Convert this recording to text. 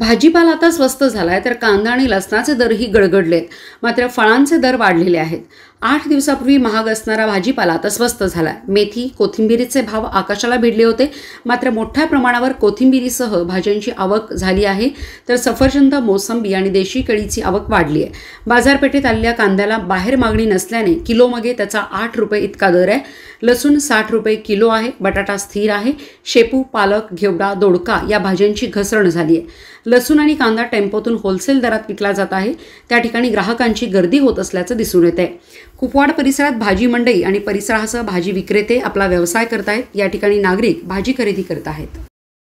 भाजीपाला आता स्वस्त झाला आहे तर कांदा आणि लसणाचे दरही गडगडलेत मात्र फळांचे दर वाढलेले आहेत आठ दिवसापूर्वी महाग असणारा भाजीपाला आता स्वस्त झाला मेथी कोथिंबिरीचे भाव आकाशाला भिडले होते मात्र मोठ्या प्रमाणावर कोथिंबिरीसह भाज्यांची आवक झाली आहे तर सफरचंद मोसंबी आणि देशी केळीची आवक वाढली आहे बाजारपेठेत आलेल्या कांद्याला बाहेर मागणी नसल्याने किलोमागे त्याचा आठ रुपये इतका दर आहे लसूण साठ रुपये किलो आहे बटाटा स्थिर आहे शेपू पालक घेवडा दोडका या भाज्यांची घसरण झाली आहे लसूण आणि कांदा टेम्पोतून होलसेल दरात विकला जात आहे त्या ठिकाणी ग्राहकांची गर्दी होत असल्याचं दिसून येत आहे कुपवाड परिसरात भाजी मंडई आणि परिसरासह भाजी विक्रेते आपला व्यवसाय करतायत या ठिकाणी नागरिक भाजी खरेदी करत आहेत